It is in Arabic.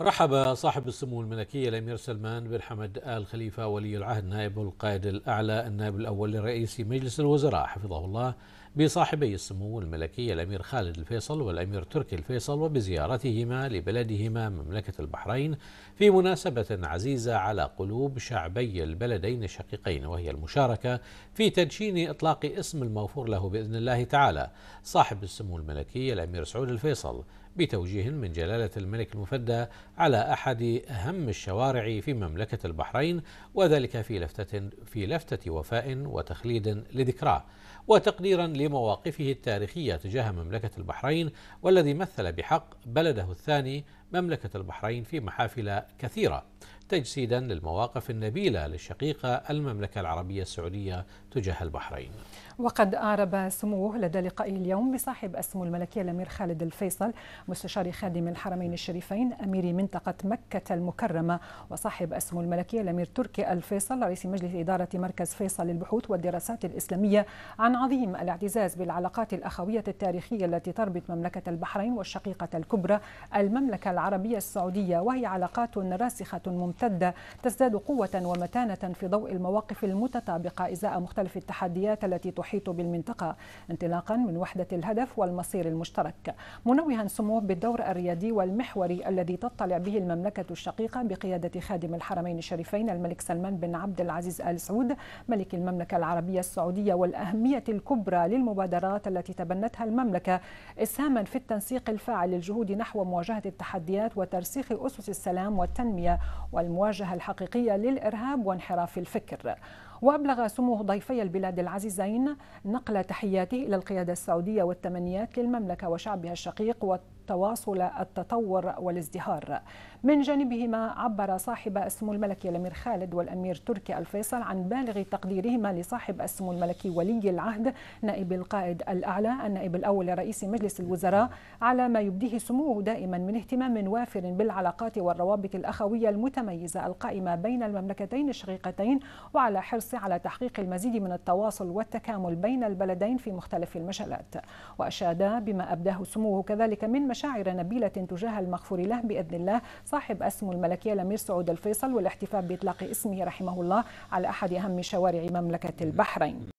رحب صاحب السمو الملكي الامير سلمان بن حمد ال خليفه ولي العهد نائب القائد الاعلى النائب الاول لرئيس مجلس الوزراء حفظه الله بصاحبي السمو الملكي الامير خالد الفيصل والامير تركي الفيصل وبزيارتهما لبلدهما مملكه البحرين في مناسبه عزيزه على قلوب شعبي البلدين الشقيقين وهي المشاركه في تدشين اطلاق اسم الموفور له باذن الله تعالى صاحب السمو الملكي الامير سعود الفيصل بتوجيه من جلاله الملك المفدى على أحد أهم الشوارع في مملكة البحرين وذلك في لفتة, في لفتة وفاء وتخليد لذكراه وتقديرا لمواقفه التاريخية تجاه مملكة البحرين والذي مثل بحق بلده الثاني مملكة البحرين في محافل كثيرة تجسيدا للمواقف النبيلة للشقيقة المملكة العربية السعودية تجاه البحرين وقد أعرب سموه لدى لقائه اليوم بصاحب السمو الملكي الأمير خالد الفيصل مستشار خادم الحرمين الشريفين أمير منطقة مكة المكرمة وصاحب السمو الملكي الأمير تركي الفيصل رئيس مجلس إدارة مركز فيصل للبحوث والدراسات الإسلامية عن عظيم الاعتزاز بالعلاقات الأخوية التاريخية التي تربط مملكة البحرين والشقيقة الكبرى المملكة العربية السعودية وهي علاقات راسخة ممتدة تزداد قوة ومتانة في ضوء المواقف المتطابقة إزاء مختلف التحديات التي تحيط بالمنطقة انطلاقا من وحدة الهدف والمصير المشترك منوها سموه بالدور الريادي والمحوري الذي تطلع به المملكة الشقيقة بقيادة خادم الحرمين الشريفين الملك سلمان بن عبد العزيز آل سعود ملك المملكة العربية السعودية والأهمية الكبرى للمبادرات التي تبنتها المملكة إسهاما في التنسيق الفاعل للجهود نحو مواجهة التحديات وترسيخ أسس السلام والتنمية والمواجهة الحقيقية للإرهاب وانحراف الفكر وأبلغ سمو ضيفي البلاد العزيزين نقل تحياته إلى القيادة السعودية والتمنيات للمملكة وشعبها الشقيق تواصل التطور والازدهار من جانبهما عبر صاحب السمو الملكي الأمير خالد والأمير تركي الفيصل عن بالغ تقديرهما لصاحب السمو الملكي ولي العهد نائب القائد الأعلى النائب الأول لرئيس مجلس الوزراء على ما يبديه سموه دائما من اهتمام وافر بالعلاقات والروابط الأخوية المتميزة القائمة بين المملكتين الشقيقتين وعلى حرصه على تحقيق المزيد من التواصل والتكامل بين البلدين في مختلف المجالات وأشاد بما أبداه سموه كذلك من مش مشاعر نبيلة تجاه المغفور له بإذن الله صاحب اسم الملكية الأمير سعود الفيصل والاحتفاء بإطلاق اسمه رحمه الله على أحد أهم شوارع مملكة البحرين